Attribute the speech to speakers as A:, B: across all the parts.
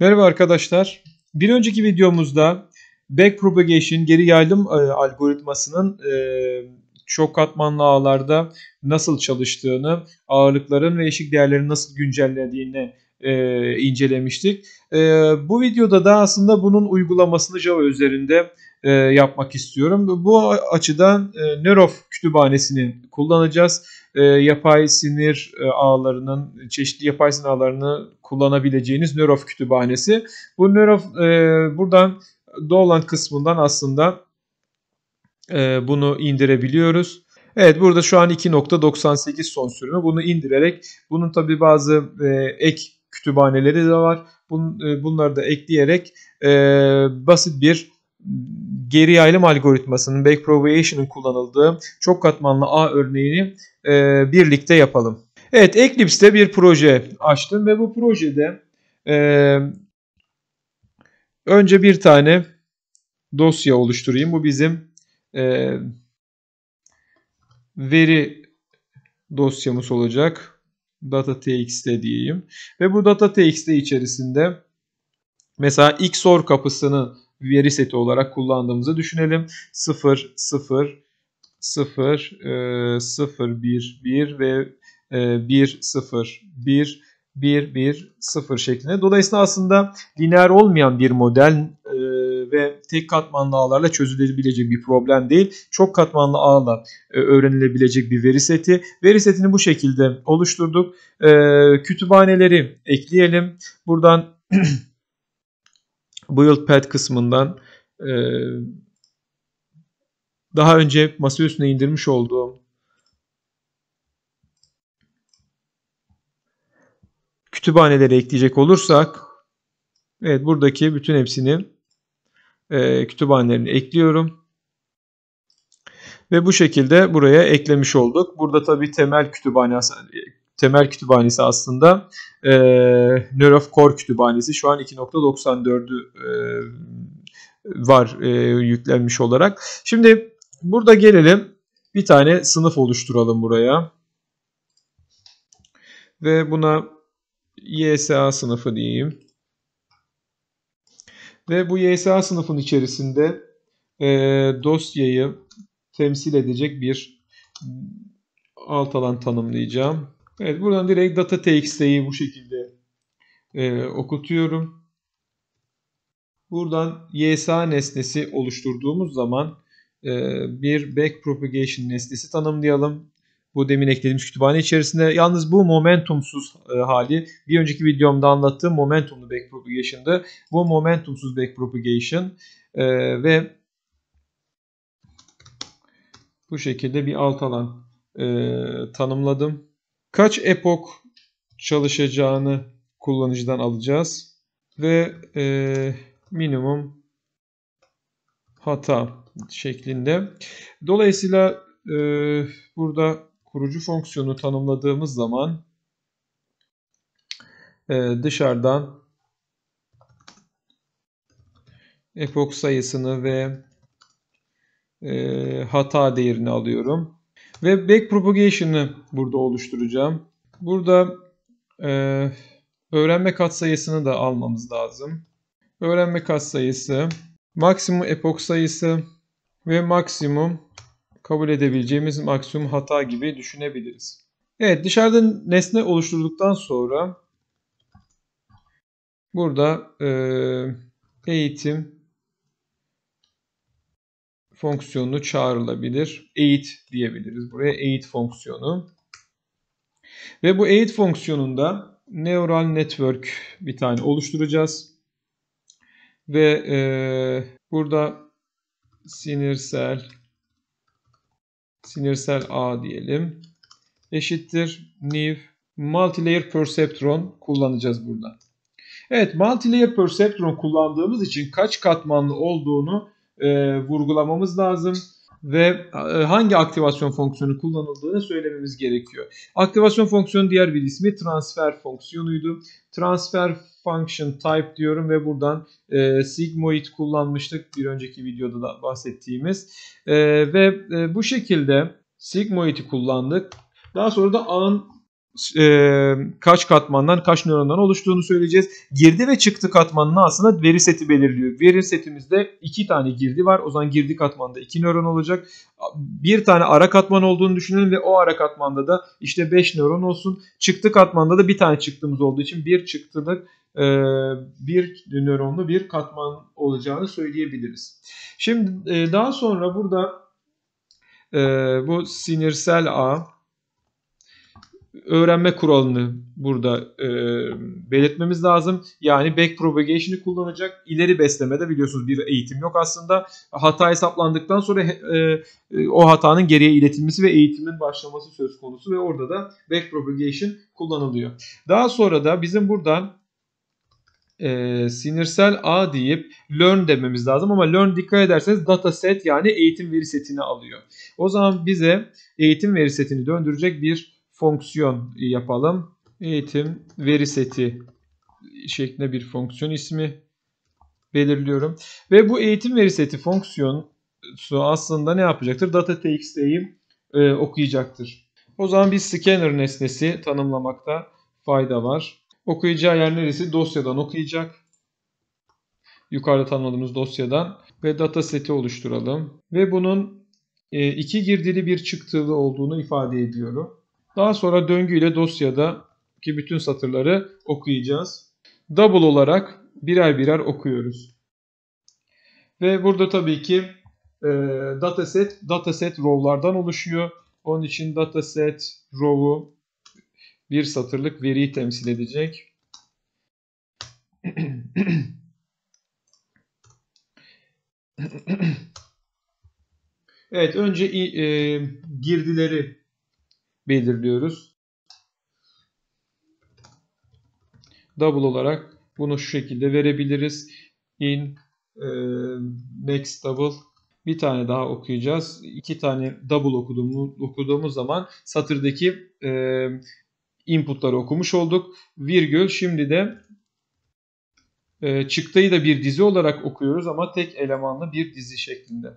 A: Merhaba arkadaşlar. Bir önceki videomuzda backpropagation geri yayılım e, algoritmasının e, çok katmanlı ağlarda nasıl çalıştığını, ağırlıkların ve eşik değerlerin nasıl güncellediğini e, incelemiştik. Bu videoda da aslında bunun uygulamasını Java üzerinde e, yapmak istiyorum. Bu açıdan e, Nerof kütüphanesini kullanacağız. E, yapay sinir e, ağlarının çeşitli yapay sinir ağlarını kullanabileceğiniz Nerof kütüphanesi. Bu Nerof e, buradan Dolan kısmından aslında e, bunu indirebiliyoruz. Evet burada şu an 2.98 son sürümü. Bunu indirerek bunun tabi bazı e, ek kütüphaneleri de var. Bun, e, bunları da ekleyerek e, basit bir geri yayılım algoritmasının backprobation'ın kullanıldığı çok katmanlı ağ örneğini e, birlikte yapalım. Evet Eclipse'de bir proje açtım ve bu projede e, önce bir tane dosya oluşturayım. Bu bizim e, veri dosyamız olacak. Data.txt diyeyim. Ve bu Data.txt içerisinde mesela XOR kapısını veri seti olarak kullandığımızı düşünelim. 0, 0, 0, 0, 1, 1 ve 1, 0, 1, 1, 1, 0 şeklinde. Dolayısıyla aslında lineer olmayan bir model e, ve tek katmanlı ağlarla çözülebilecek bir problem değil. Çok katmanlı ağla e, öğrenilebilecek bir veri seti. Veri setini bu şekilde oluşturduk. E, kütüphaneleri ekleyelim. Buradan build Pet kısmından e, daha önce masa üstüne indirmiş olduğum kütüphaneleri ekleyecek olursak evet buradaki bütün hepsini e, kütüphanelerini ekliyorum. Ve bu şekilde buraya eklemiş olduk. Burada tabi temel kütüphane, temel kütüphanesi aslında e, ee, Neurof Core kütüphanesi. Şu an 2.94'ü e, var e, yüklenmiş olarak. Şimdi burada gelelim bir tane sınıf oluşturalım buraya. Ve buna YSA sınıfı diyeyim. Ve bu YSA sınıfın içerisinde e, dosyayı temsil edecek bir alt alan tanımlayacağım. Evet buradan direkt data txt'yi bu şekilde e, okutuyorum. Buradan ysa nesnesi oluşturduğumuz zaman e, bir backpropagation nesnesi tanımlayalım. Bu demin eklediğimiz kütüphane içerisinde. Yalnız bu momentumsuz e, hali. Bir önceki videomda anlattığım momentumlu backpropagation'dı. Bu momentumsuz backpropagation e, ve bu şekilde bir alt alan e, tanımladım kaç epok çalışacağını kullanıcıdan alacağız ve e, minimum hata şeklinde. Dolayısıyla e, burada kurucu fonksiyonu tanımladığımız zaman e, dışarıdan epok sayısını ve e, hata değerini alıyorum. Ve back burada oluşturacağım. Burada e, öğrenme katsayısını da almamız lazım. Öğrenme katsayısı, maksimum epok sayısı ve maksimum kabul edebileceğimiz maksimum hata gibi düşünebiliriz. Evet dışarıda nesne oluşturduktan sonra burada e, eğitim fonksiyonu çağrılabilir. Eğit diyebiliriz buraya. Eğit fonksiyonu. Ve bu eğit fonksiyonunda neural network bir tane oluşturacağız. Ve e, burada sinirsel sinirsel a diyelim. Eşittir new multilayer perceptron kullanacağız burada. Evet multilayer perceptron kullandığımız için kaç katmanlı olduğunu e, vurgulamamız lazım ve e, hangi aktivasyon fonksiyonu kullanıldığını söylememiz gerekiyor. Aktivasyon fonksiyonu diğer bir ismi transfer fonksiyonuydu. Transfer function type diyorum ve buradan e, sigmoid kullanmıştık bir önceki videoda da bahsettiğimiz. E, ve e, bu şekilde sigmoid'i kullandık. Daha sonra da ağın e, kaç katmandan, kaç nörondan oluştuğunu söyleyeceğiz. Girdi ve çıktı katmanını aslında veri seti belirliyor. Veri setimizde iki tane girdi var. O zaman girdi katmanda iki nöron olacak. Bir tane ara katman olduğunu düşünelim ve o ara katmanda da işte 5 nöron olsun. Çıktı katmanda da bir tane çıktığımız olduğu için bir çıktılık e, bir nöronlu bir katman olacağını söyleyebiliriz. Şimdi e, daha sonra burada e, bu sinirsel ağ öğrenme kuralını burada e, belirtmemiz lazım. Yani back propagation'ı kullanacak. ileri beslemede biliyorsunuz bir eğitim yok aslında. Hata hesaplandıktan sonra e, e, o hatanın geriye iletilmesi ve eğitimin başlaması söz konusu ve orada da back propagation kullanılıyor. Daha sonra da bizim buradan e, sinirsel A deyip learn dememiz lazım ama learn dikkat ederseniz data set yani eğitim veri setini alıyor. O zaman bize eğitim veri setini döndürecek bir fonksiyon yapalım. Eğitim veri seti şeklinde bir fonksiyon ismi belirliyorum. Ve bu eğitim veri seti fonksiyonu aslında ne yapacaktır? Data txt'yi e, okuyacaktır. O zaman bir scanner nesnesi tanımlamakta fayda var. Okuyacağı yer neresi? Dosyadan okuyacak. Yukarıda tanımladığımız dosyadan ve data seti oluşturalım. Ve bunun e, iki girdili bir çıktılı olduğunu ifade ediyorum. Daha sonra döngü ile dosyada ki bütün satırları okuyacağız. Double olarak birer birer okuyoruz. Ve burada tabii ki e, dataset, dataset row'lardan oluşuyor. Onun için dataset row'u bir satırlık veriyi temsil edecek. evet önce e, girdileri belirliyoruz. Double olarak bunu şu şekilde verebiliriz. In e, max double bir tane daha okuyacağız. İki tane double okuduğumu, okuduğumuz zaman satırdaki e, inputları okumuş olduk. Virgül şimdi de e, çıktıyı da bir dizi olarak okuyoruz ama tek elemanlı bir dizi şeklinde.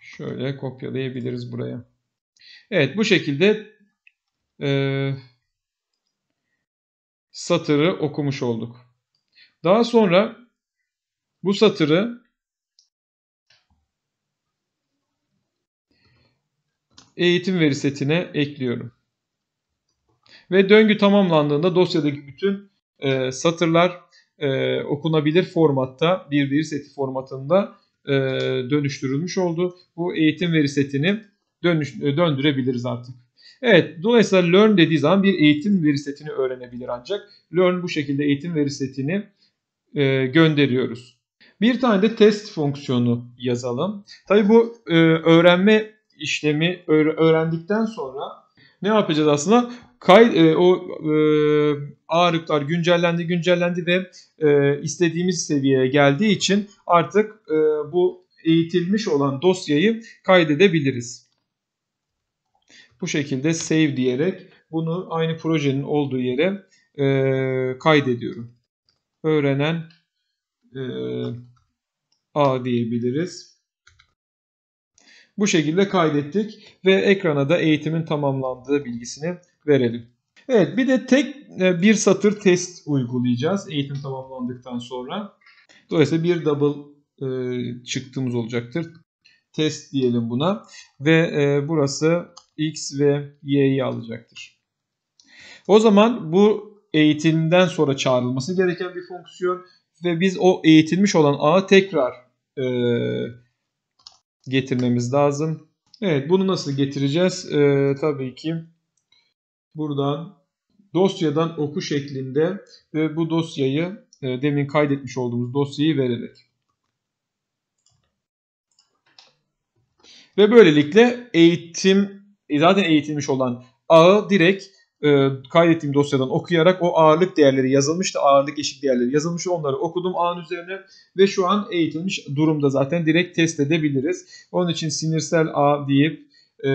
A: Şöyle kopyalayabiliriz buraya. Evet bu şekilde e, satırı okumuş olduk. Daha sonra bu satırı eğitim veri setine ekliyorum. Ve döngü tamamlandığında dosyadaki bütün e, satırlar e, okunabilir formatta bir veri seti formatında e, dönüştürülmüş oldu. Bu eğitim veri setini dönüş, e, döndürebiliriz artık. Evet dolayısıyla learn dediği zaman bir eğitim veri setini öğrenebilir ancak learn bu şekilde eğitim veri setini e, gönderiyoruz. Bir tane de test fonksiyonu yazalım. Tabi bu e, öğrenme işlemi öğrendikten sonra ne yapacağız aslında? Kay, e, o e, ağırlıklar güncellendi güncellendi ve e, istediğimiz seviyeye geldiği için artık e, bu eğitilmiş olan dosyayı kaydedebiliriz bu şekilde save diyerek bunu aynı projenin olduğu yere e, kaydediyorum. Öğrenen e, A diyebiliriz. Bu şekilde kaydettik ve ekrana da eğitimin tamamlandığı bilgisini verelim. Evet bir de tek e, bir satır test uygulayacağız eğitim tamamlandıktan sonra. Dolayısıyla bir double e, çıktığımız olacaktır. Test diyelim buna ve e, burası x ve y'yi alacaktır. O zaman bu eğitimden sonra çağrılması gereken bir fonksiyon ve biz o eğitilmiş olan A'ı tekrar e, getirmemiz lazım. Evet bunu nasıl getireceğiz? E, tabii ki buradan dosyadan oku şeklinde ve bu dosyayı e, demin kaydetmiş olduğumuz dosyayı vererek. Ve böylelikle eğitim e, zaten eğitilmiş olan ağı direkt e, kaydettiğim dosyadan okuyarak o ağırlık değerleri yazılmıştı. Ağırlık eşik değerleri yazılmıştı. Onları okudum ağın üzerine ve şu an eğitilmiş durumda zaten direkt test edebiliriz. Onun için sinirsel ağ deyip e,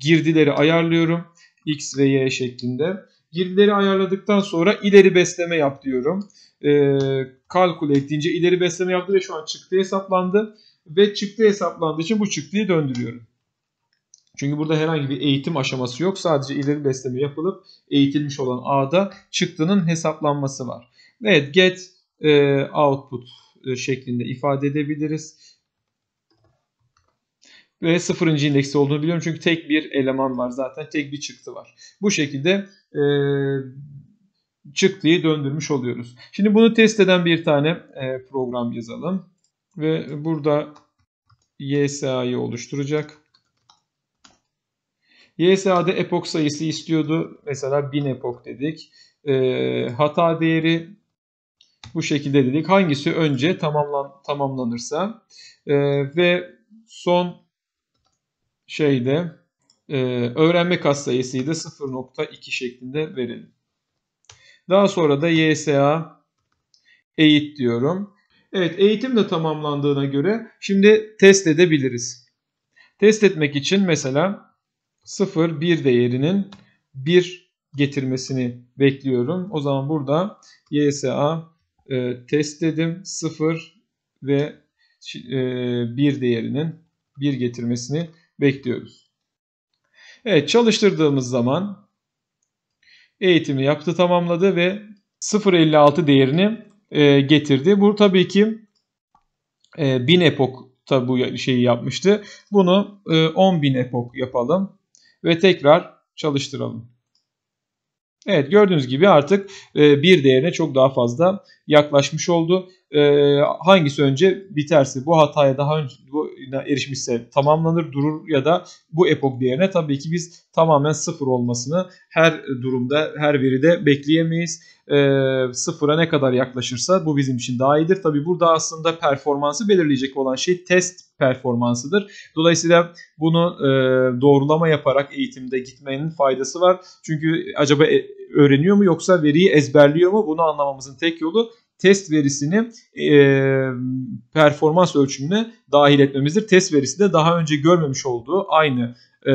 A: girdileri ayarlıyorum. X ve Y şeklinde. Girdileri ayarladıktan sonra ileri besleme yap diyorum. E, kalkule ekleyince ileri besleme yaptı ve şu an çıktı hesaplandı. Ve çıktı hesaplandığı için bu çıktıyı döndürüyorum. Çünkü burada herhangi bir eğitim aşaması yok. Sadece ileri besleme yapılıp eğitilmiş olan A'da çıktının hesaplanması var. Evet get e, output e, şeklinde ifade edebiliriz. Ve sıfırıncı indeksi olduğunu biliyorum çünkü tek bir eleman var zaten tek bir çıktı var. Bu şekilde e, çıktıyı döndürmüş oluyoruz. Şimdi bunu test eden bir tane e, program yazalım. Ve burada YSA'yı oluşturacak. YSA'da epok sayısı istiyordu. Mesela 1000 epok dedik. E, hata değeri bu şekilde dedik. Hangisi önce tamamlan tamamlanırsa e, ve son şeyde e, öğrenme katsayısıyı da 0.2 şeklinde verelim. Daha sonra da YSA eğit diyorum. Evet eğitim de tamamlandığına göre şimdi test edebiliriz. Test etmek için mesela 0, 1 değerinin 1 getirmesini bekliyorum. O zaman burada YSA e, test dedim. 0 ve e, 1 değerinin 1 getirmesini bekliyoruz. Evet çalıştırdığımız zaman eğitimi yaptı tamamladı ve 0.56 değerini e, getirdi. Bu tabii ki e, 1000 epokta bu şeyi yapmıştı. Bunu e, 10.000 epok yapalım ve tekrar çalıştıralım. Evet gördüğünüz gibi artık e, bir değerine çok daha fazla yaklaşmış oldu. E, hangisi önce biterse bu hataya daha önce erişmişse tamamlanır durur ya da bu epok değerine tabii ki biz tamamen sıfır olmasını her durumda her veride bekleyemeyiz. E, sıfıra ne kadar yaklaşırsa bu bizim için daha iyidir. Tabii burada aslında performansı belirleyecek olan şey test performansıdır. Dolayısıyla bunu e, doğrulama yaparak eğitimde gitmenin faydası var. Çünkü acaba e, öğreniyor mu yoksa veriyi ezberliyor mu? Bunu anlamamızın tek yolu test verisini e, performans ölçümüne dahil etmemizdir. Test verisi de daha önce görmemiş olduğu aynı e,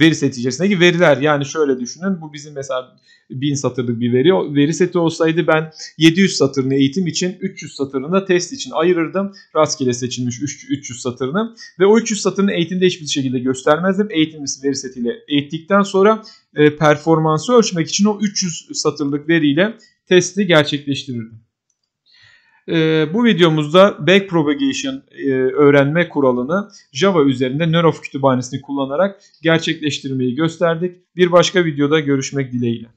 A: veri seti içerisindeki veriler. Yani şöyle düşünün bu bizim mesela 1000 satırlık bir veri. Veri seti olsaydı ben 700 satırını eğitim için 300 satırını da test için ayırırdım. Rastgele seçilmiş 300 satırını ve o 300 satırını eğitimde hiçbir şekilde göstermezdim. Eğitim veri setiyle eğittikten sonra e, performansı ölçmek için o 300 satırlık veriyle testi gerçekleştirirdim. E, bu videomuzda backpropagation e, öğrenme kuralını Java üzerinde Neurof kütüphanesini kullanarak gerçekleştirmeyi gösterdik. Bir başka videoda görüşmek dileğiyle.